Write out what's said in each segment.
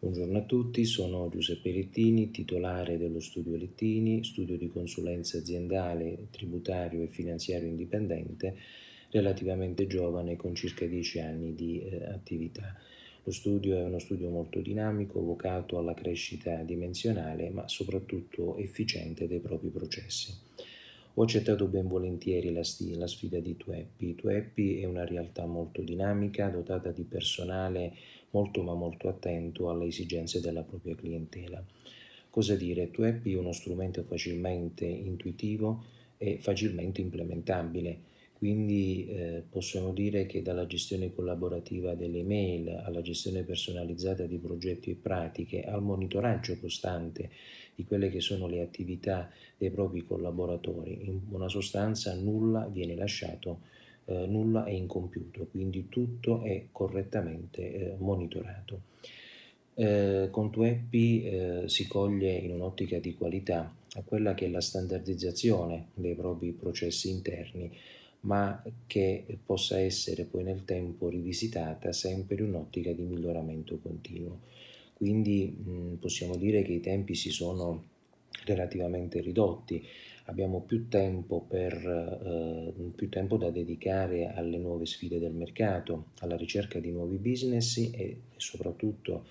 Buongiorno a tutti, sono Giuseppe Lettini, titolare dello studio Lettini, studio di consulenza aziendale, tributario e finanziario indipendente, relativamente giovane con circa 10 anni di eh, attività. Lo studio è uno studio molto dinamico, vocato alla crescita dimensionale, ma soprattutto efficiente dei propri processi. Ho accettato ben volentieri la, la sfida di Tueppi. Tueppi è una realtà molto dinamica, dotata di personale molto ma molto attento alle esigenze della propria clientela. Cosa dire? Tueppi è uno strumento facilmente intuitivo e facilmente implementabile quindi eh, possono dire che dalla gestione collaborativa delle mail alla gestione personalizzata di progetti e pratiche, al monitoraggio costante di quelle che sono le attività dei propri collaboratori, in buona sostanza nulla viene lasciato, eh, nulla è incompiuto, quindi tutto è correttamente eh, monitorato. Eh, con Tueppi eh, si coglie in un'ottica di qualità a quella che è la standardizzazione dei propri processi interni ma che possa essere poi nel tempo rivisitata sempre in un'ottica di miglioramento continuo. Quindi mh, possiamo dire che i tempi si sono relativamente ridotti, abbiamo più tempo, per, eh, più tempo da dedicare alle nuove sfide del mercato, alla ricerca di nuovi business e, e soprattutto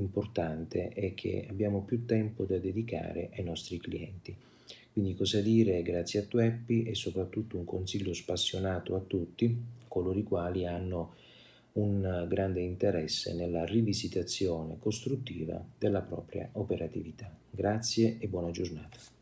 importante è che abbiamo più tempo da dedicare ai nostri clienti. Quindi cosa dire grazie a Tueppi e soprattutto un consiglio spassionato a tutti coloro i quali hanno un grande interesse nella rivisitazione costruttiva della propria operatività. Grazie e buona giornata.